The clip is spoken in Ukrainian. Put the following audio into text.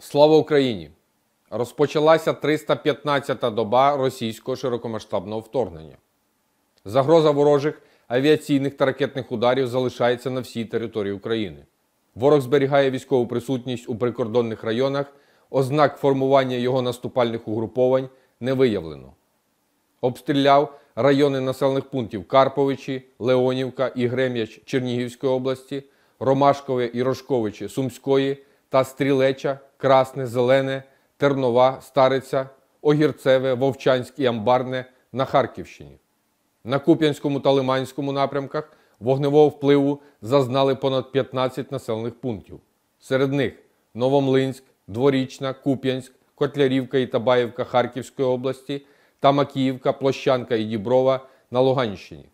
Слава Україні! Розпочалася 315-та доба російського широкомасштабного вторгнення. Загроза ворожих авіаційних та ракетних ударів залишається на всій території України. Ворог зберігає військову присутність у прикордонних районах, ознак формування його наступальних угруповань не виявлено. Обстріляв райони населених пунктів Карповичі, Леонівка і Грем'яч Чернігівської області, Ромашкове і Рожковичі Сумської та Стрілеча, Красне, Зелене, Тернова, Стариця, Огірцеве, Вовчанськ і Амбарне на Харківщині. На Куп'янському та Лиманському напрямках вогневого впливу зазнали понад 15 населених пунктів. Серед них Новомлинськ, Дворічна, Куп'янськ, Котлярівка і Табаївка Харківської області та Макіївка, Площанка і Діброва на Луганщині.